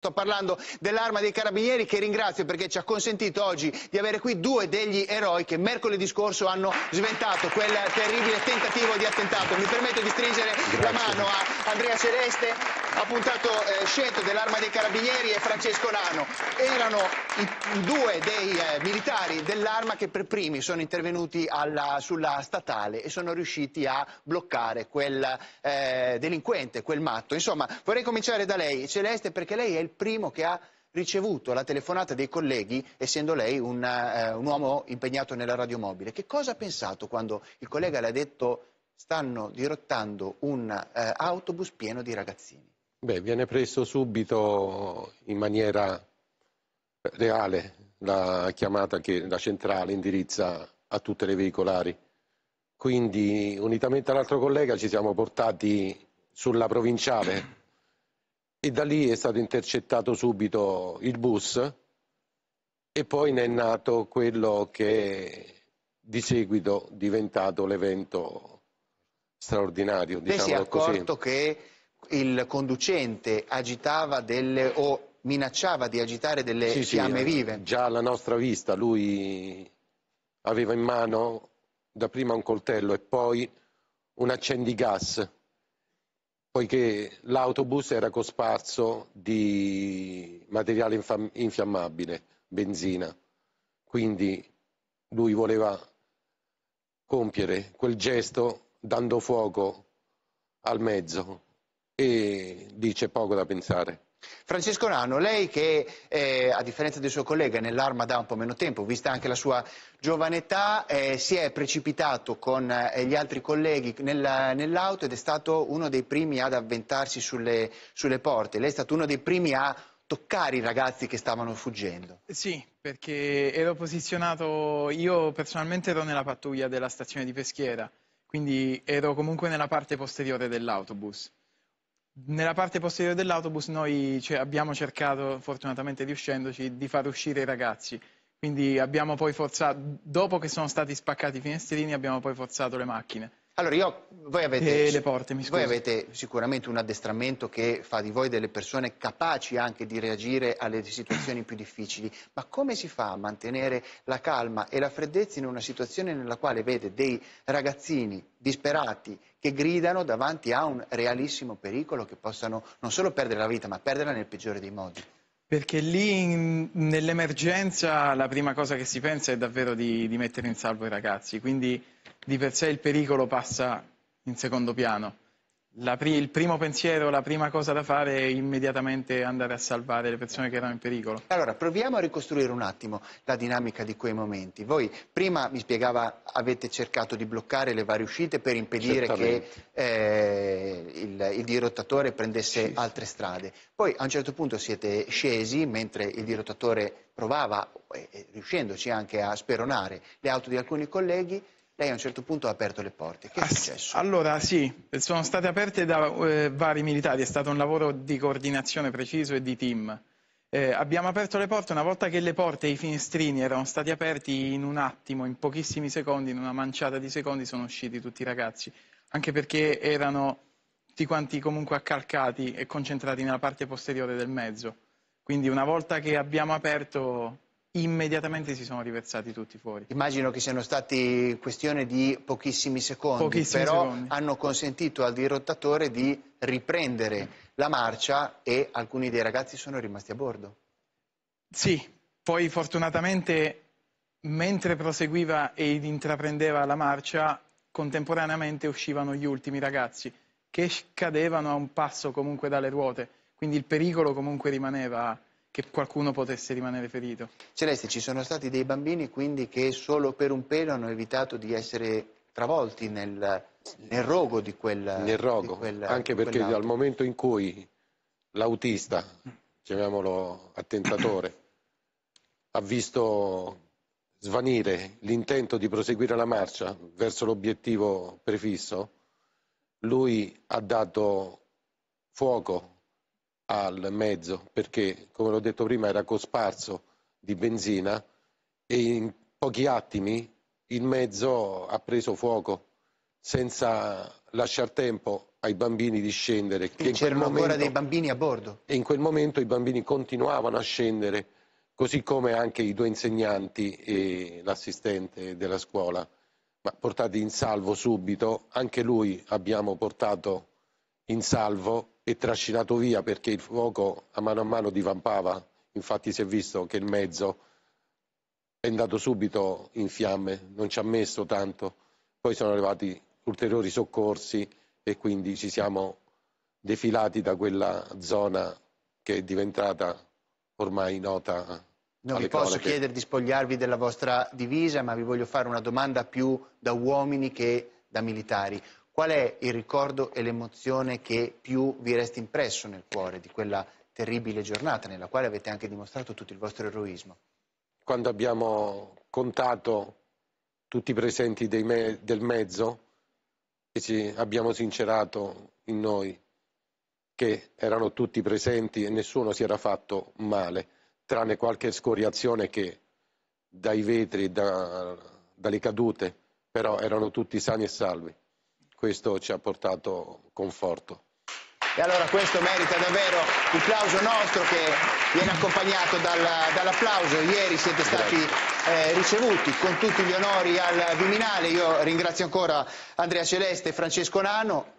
Sto parlando dell'arma dei carabinieri che ringrazio perché ci ha consentito oggi di avere qui due degli eroi che mercoledì scorso hanno sventato quel terribile tentativo di attentato. Mi permetto di stringere Grazie. la mano a Andrea Celeste appuntato eh, Scelto dell'Arma dei Carabinieri e Francesco Nano. Erano i, due dei eh, militari dell'Arma che per primi sono intervenuti alla, sulla statale e sono riusciti a bloccare quel eh, delinquente, quel matto. Insomma, vorrei cominciare da lei, Celeste, perché lei è il primo che ha ricevuto la telefonata dei colleghi, essendo lei un, eh, un uomo impegnato nella radiomobile. Che cosa ha pensato quando il collega le ha detto stanno dirottando un eh, autobus pieno di ragazzini? Beh, viene preso subito in maniera reale la chiamata che la centrale indirizza a tutte le veicolari. Quindi, unitamente all'altro collega, ci siamo portati sulla provinciale e da lì è stato intercettato subito il bus e poi ne è nato quello che di seguito è diventato l'evento straordinario. Lei diciamo si è accorto così. che il conducente agitava delle o minacciava di agitare delle sì, fiamme sì, vive. Già alla nostra vista lui aveva in mano dapprima un coltello e poi un accendigas, poiché l'autobus era cosparso di materiale infiam- infiammabile, benzina. Quindi lui voleva compiere quel gesto dando fuoco al mezzo e dice poco da pensare. Francesco Rano, lei che eh, a differenza del suo collega nell'arma da un po' meno tempo, vista anche la sua giovane età, eh, si è precipitato con eh, gli altri colleghi nel, nell'auto ed è stato uno dei primi ad avventarsi sulle, sulle porte. Lei è stato uno dei primi a toccare i ragazzi che stavano fuggendo. Sì, perché ero posizionato, io personalmente ero nella pattuglia della stazione di Peschiera, quindi ero comunque nella parte posteriore dell'autobus. Nella parte posteriore dell'autobus noi cioè, abbiamo cercato, fortunatamente riuscendoci, di far uscire i ragazzi. Quindi abbiamo poi forzato, dopo che sono stati spaccati i finestrini, abbiamo poi forzato le macchine. Allora, io, voi, avete, porte, voi avete sicuramente un addestramento che fa di voi delle persone capaci anche di reagire alle situazioni più difficili, ma come si fa a mantenere la calma e la freddezza in una situazione nella quale vede dei ragazzini disperati che gridano davanti a un realissimo pericolo che possano non solo perdere la vita, ma perderla nel peggiore dei modi? Perché lì nell'emergenza la prima cosa che si pensa è davvero di, di mettere in salvo i ragazzi, quindi di per sé il pericolo passa in secondo piano pri il primo pensiero, la prima cosa da fare è immediatamente andare a salvare le persone che erano in pericolo. Allora, proviamo a ricostruire un attimo la dinamica di quei momenti. Voi prima mi spiegava avete cercato di bloccare le varie uscite per impedire Certamente. che eh, il, il, dirottatore prendesse sì. altre strade. Poi a un certo punto siete scesi mentre il dirottatore provava, eh, eh riuscendoci anche a speronare le auto di alcuni colleghi lei a un certo punto ha aperto le porte. Che è ah, successo? Allora sì, sono state aperte da eh, vari militari, è stato un lavoro di coordinazione preciso e di team. Eh, abbiamo aperto le porte, una volta che le porte e i finestrini erano stati aperti in un attimo, in pochissimi secondi, in una manciata di secondi sono usciti tutti i ragazzi, anche perché erano tutti quanti comunque accalcati e concentrati nella parte posteriore del mezzo. Quindi una volta che abbiamo aperto immediatamente si sono riversati tutti fuori. Immagino che siano stati questione di pochissimi secondi, pochissimi però secondi. hanno consentito al dirottatore di riprendere la marcia e alcuni dei ragazzi sono rimasti a bordo. Sì, poi fortunatamente mentre proseguiva ed intraprendeva la marcia, contemporaneamente uscivano gli ultimi ragazzi che cadevano a un passo comunque dalle ruote, quindi il pericolo comunque rimaneva che qualcuno potesse rimanere ferito. Celeste, ci sono stati dei bambini quindi che solo per un pelo hanno evitato di essere travolti nel, nel rogo di quella... Nel rogo, quella, anche perché dal momento in cui l'autista, chiamiamolo attentatore, ha visto svanire l'intento di proseguire la marcia verso l'obiettivo prefisso, lui ha dato fuoco al mezzo perché, come l'ho detto prima, era cosparso di benzina e in pochi attimi il mezzo ha preso fuoco senza lasciar tempo ai bambini di scendere. E c'erano momento, ancora dei bambini a bordo. E in quel momento i bambini continuavano a scendere, così come anche i due insegnanti e l'assistente della scuola. Ma portati in salvo subito, anche lui abbiamo portato in salvo e trascinato via perché il fuoco a mano a mano divampava, infatti si è visto che il mezzo è andato subito in fiamme, non ci ha messo tanto, poi sono arrivati ulteriori soccorsi e quindi ci siamo defilati da quella zona che è diventata ormai nota. Non vi posso cronache. chiedere di spogliarvi della vostra divisa, ma vi voglio fare una domanda più da uomini che da militari. Qual è il ricordo e l'emozione che più vi resta impresso nel cuore di quella terribile giornata nella quale avete anche dimostrato tutto il vostro eroismo? Quando abbiamo contato tutti i presenti me- del mezzo e ci abbiamo sincerato in noi che erano tutti presenti e nessuno si era fatto male, tranne qualche scoriazione che dai vetri, da, dalle cadute, però erano tutti sani e salvi questo ci ha portato conforto. E allora questo merita davvero un plauso nostro che viene accompagnato dal, dall'applauso. Ieri siete stati eh, ricevuti con tutti gli onori al Viminale. Io ringrazio ancora Andrea Celeste e Francesco Nano.